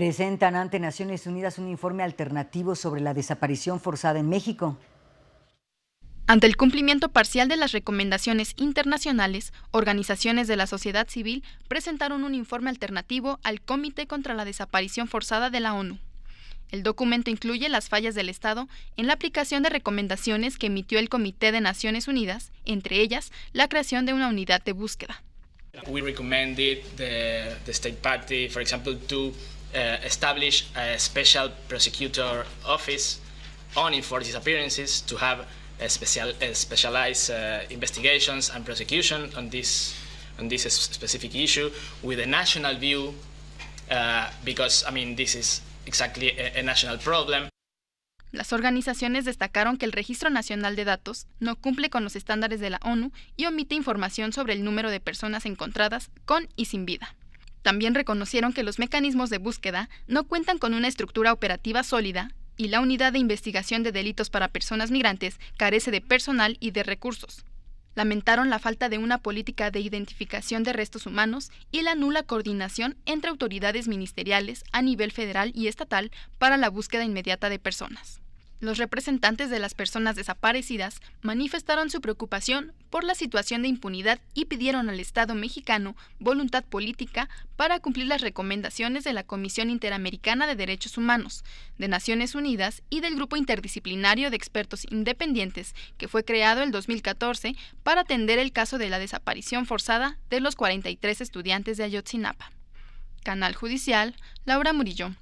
Presentan ante Naciones Unidas un informe alternativo sobre la desaparición forzada en México. Ante el cumplimiento parcial de las recomendaciones internacionales, organizaciones de la sociedad civil presentaron un informe alternativo al Comité contra la Desaparición Forzada de la ONU. El documento incluye las fallas del Estado en la aplicación de recomendaciones que emitió el Comité de Naciones Unidas, entre ellas la creación de una unidad de búsqueda. We recommended the, state party, for example, to uh, establish a special prosecutor office on enforced disappearances to have special, specialized eh, investigations and prosecution on this on this specific issue with a national view, eh, because I mean this is exactly a national problem. Las organizaciones destacaron que el Registro Nacional de Datos no cumple con los estándares de la ONU y omite información sobre el número de personas encontradas con y sin vida. También reconocieron que los mecanismos de búsqueda no cuentan con una estructura operativa sólida y la unidad de investigación de delitos para personas migrantes carece de personal y de recursos. Lamentaron la falta de una política de identificación de restos humanos y la nula coordinación entre autoridades ministeriales a nivel federal y estatal para la búsqueda inmediata de personas los representantes de las personas desaparecidas manifestaron su preocupación por la situación de impunidad y pidieron al Estado mexicano voluntad política para cumplir las recomendaciones de la Comisión Interamericana de Derechos Humanos, de Naciones Unidas y del Grupo Interdisciplinario de Expertos Independientes que fue creado el 2014 para atender el caso de la desaparición forzada de los 43 estudiantes de Ayotzinapa. Canal Judicial, Laura Murillo.